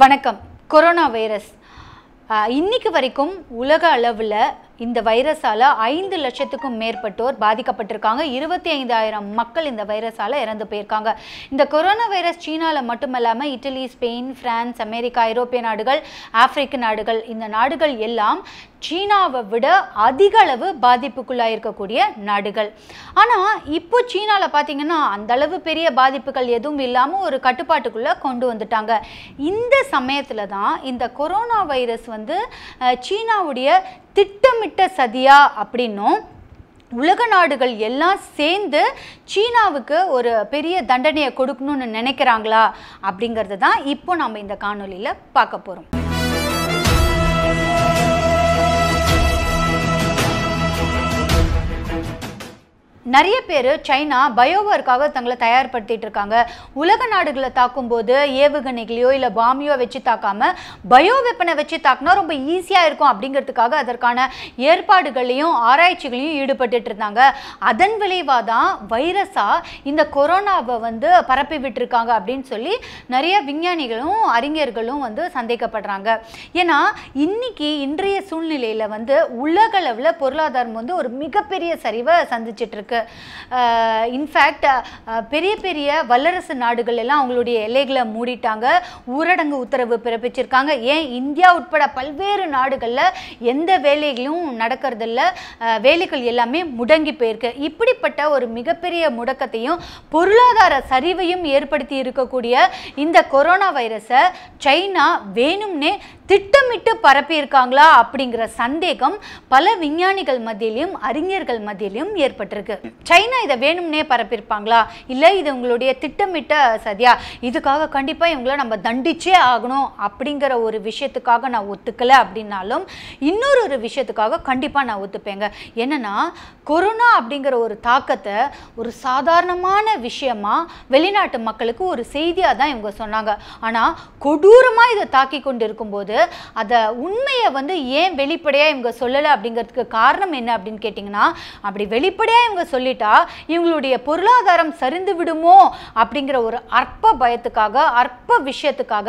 வணக்கம் corona virus இன்னைக்கு வரைக்கும் உலக அளவில் இந்த வைரஸால் ஐந்து லட்சத்துக்கும் மேற்பட்டோர் பாதிக்கப்பட்டிருக்காங்க இருபத்தி ஐந்தாயிரம் மக்கள் இந்த வைரஸால் இறந்து போயிருக்காங்க இந்த கொரோனா வைரஸ் சீனாவில் மட்டுமல்லாம இட்டலி ஸ்பெயின் பிரான்ஸ் அமெரிக்கா ஐரோப்பிய நாடுகள் ஆப்பிரிக்க நாடுகள் இந்த நாடுகள் எல்லாம் சீனாவை விட அதிக அளவு பாதிப்புக்குள்ளாக இருக்கக்கூடிய நாடுகள் ஆனால் இப்போ சீனாவில் பார்த்தீங்கன்னா அந்தளவு பெரிய பாதிப்புகள் எதுவும் இல்லாமல் ஒரு கட்டுப்பாட்டுக்குள்ளே கொண்டு வந்துட்டாங்க இந்த சமயத்தில் தான் இந்த கொரோனா வைரஸ் வந்து சீனாவுடைய திட்ட திட்டமிட்ட சதியா அப்படின்னும் உலக நாடுகள் எல்லாம் சேர்ந்து சீனாவுக்கு ஒரு பெரிய தண்டனையை கொடுக்கணும்னு நினைக்கிறாங்களா அப்படிங்கிறது தான் இப்போ நம்ம இந்த காணொலியில் பார்க்க போகிறோம் நிறைய பேர் சைனா பயோவருக்காக தங்களை தயார்படுத்திட்டு இருக்காங்க உலக நாடுகளை தாக்கும்போது ஏவுகணைகளையோ இல்லை பாமியோ வச்சு தாக்காம பயோ வெப்பனை வச்சு தாக்கினா ரொம்ப ஈஸியாக இருக்கும் அப்படிங்கிறதுக்காக அதற்கான ஏற்பாடுகளையும் ஆராய்ச்சிகளையும் ஈடுபட்டு இருந்தாங்க அதன் விளைவாக தான் வைரஸாக இந்த கொரோனாவை வந்து பரப்பி விட்டுருக்காங்க அப்படின்னு சொல்லி நிறைய விஞ்ஞானிகளும் அறிஞர்களும் வந்து சந்தேகப்படுறாங்க ஏன்னா இன்னைக்கு இன்றைய சூழ்நிலையில் வந்து உலகளவில் பொருளாதாரம் வந்து ஒரு மிகப்பெரிய சரிவை சந்திச்சுட்டு இருக்கு இன்ஃபேக்ட் பெரிய பெரிய வல்லரசு நாடுகள் எல்லாம் அவங்களுடைய எல்லைகளை மூடிட்டாங்க ஊரடங்கு உத்தரவு பிறப்பிச்சிருக்காங்க ஏன் இந்தியா உட்பட பல்வேறு நாடுகளில் எந்த வேலைகளும் நடக்கிறதில்ல வேலைகள் எல்லாமே முடங்கி போயிருக்கு இப்படிப்பட்ட ஒரு மிகப்பெரிய முடக்கத்தையும் பொருளாதார சரிவையும் ஏற்படுத்தி இருக்கக்கூடிய இந்த கொரோனா வைரஸை சைனா வேணும்னே திட்டமிட்டு பரப்பியிருக்காங்களா அப்படிங்கிற சந்தேகம் பல விஞ்ஞானிகள் மத்தியிலும் அறிஞர்கள் மத்தியிலும் ஏற்பட்டிருக்கு சைனா இதை வேணும்னே பரப்பியிருப்பாங்களா இல்லை இது உங்களுடைய திட்டமிட்ட சதியா இதுக்காக கண்டிப்பாக இவங்கள நம்ம தண்டிச்சே ஆகணும் அப்படிங்கிற ஒரு விஷயத்துக்காக நான் ஒத்துக்கலை அப்படின்னாலும் இன்னொரு ஒரு விஷயத்துக்காக கண்டிப்பாக நான் ஒத்துப்பேங்க என்னென்னா கொரோனா அப்படிங்கிற ஒரு தாக்கத்தை ஒரு சாதாரணமான விஷயமா வெளிநாட்டு மக்களுக்கு ஒரு செய்தியாக தான் இவங்க சொன்னாங்க ஆனால் கொடூரமாக இதை தாக்கி கொண்டு இருக்கும்போது அதை உண்மையை வந்து ஏன் வெளிப்படையாக இவங்க சொல்லலை அப்படிங்கிறதுக்கு காரணம் என்ன அப்படின்னு கேட்டிங்கன்னா அப்படி வெளிப்படையாக இவங்க சொல்லிட்டா இவங்களுடைய பொருளாதாரம் சரிந்து விடுமோ அப்படிங்கிற ஒரு அற்ப பயத்துக்காக அற்ப விஷயத்துக்காக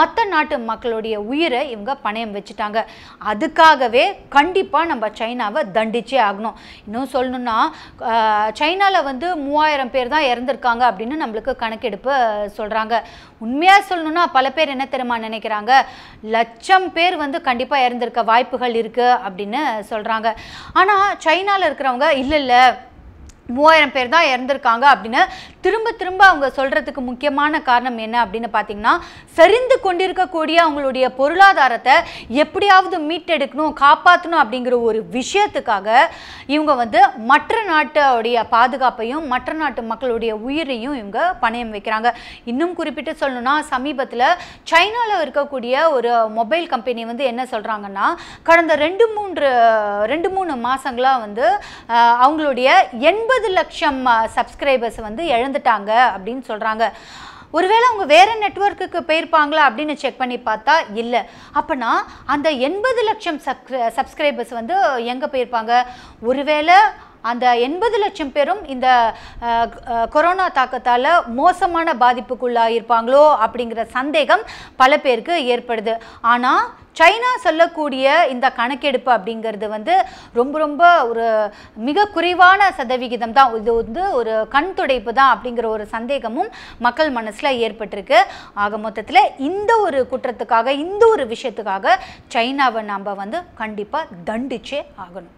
மற்ற நாட்டு மக்களுடைய உயிரை இவங்க பணயம் வச்சுட்டாங்க அதுக்காகவே கண்டிப்பாக நம்ம சைனாவை தண்டிச்சே ஆகணும் இன்னும் சொல்லணும்னா சைனாவில் வந்து மூவாயிரம் பேர் தான் இறந்துருக்காங்க அப்படின்னு நம்மளுக்கு கணக்கெடுப்பு சொல்கிறாங்க உண்மையாக சொல்லணும்னா பல பேர் என்ன தெரியுமா நினைக்கிறாங்க லட்ச லட்சம் பேர் வந்து கண்டிப்பாக இறந்துருக்க வாய்ப்புகள் இருக்குது அப்படின்னு சொல்கிறாங்க ஆனால் சைனாவில் இருக்கிறவங்க இல்லை இல்லை மூவாயிரம் பேர் தான் இறந்துருக்காங்க அப்படின்னு திரும்ப திரும்ப அவங்க சொல்கிறதுக்கு முக்கியமான காரணம் என்ன அப்படின்னு பார்த்தீங்கன்னா சரிந்து கொண்டிருக்கக்கூடிய அவங்களுடைய பொருளாதாரத்தை எப்படியாவது மீட்டெடுக்கணும் காப்பாற்றணும் அப்படிங்கிற ஒரு விஷயத்துக்காக இவங்க வந்து மற்ற நாட்டுடைய பாதுகாப்பையும் மற்ற நாட்டு மக்களுடைய உயிரையும் இவங்க பணயம் வைக்கிறாங்க இன்னும் குறிப்பிட்டு சொல்லணும்னா சமீபத்தில் சைனாவில் இருக்கக்கூடிய ஒரு மொபைல் கம்பெனி வந்து என்ன சொல்கிறாங்கன்னா கடந்த ரெண்டு மூன்று ரெண்டு மூணு மாதங்களாக வந்து அவங்களுடைய எண்பது லட்சம் சப்ஸ்கிரைபர்ஸ் வந்து எழு இழந்துட்டாங்க அப்படின்னு சொல்கிறாங்க ஒருவேளை அவங்க வேறு நெட்ஒர்க்குக்கு போயிருப்பாங்களா அப்படின்னு செக் பண்ணி பார்த்தா இல்லை அப்போனா அந்த எண்பது லட்சம் சப்ஸ்கிரைபர்ஸ் வந்து எங்கே போயிருப்பாங்க ஒருவேளை அந்த எண்பது லட்சம் பேரும் இந்த கொரோனா தாக்கத்தால் மோசமான பாதிப்புக்குள்ளாயிருப்பாங்களோ அப்படிங்கிற சந்தேகம் பல பேருக்கு ஏற்படுது ஆனால் சைனா சொல்லக்கூடிய இந்த கணக்கெடுப்பு அப்படிங்கிறது வந்து ரொம்ப ரொம்ப ஒரு மிக குறைவான சதவிகிதம் தான் இது வந்து ஒரு கண் துடைப்பு தான் அப்படிங்கிற ஒரு சந்தேகமும் மக்கள் மனசில் ஏற்பட்டிருக்கு ஆக மொத்தத்தில் இந்த ஒரு குற்றத்துக்காக இந்த ஒரு விஷயத்துக்காக சைனாவை நாம் வந்து கண்டிப்பாக தண்டிச்சே ஆகணும்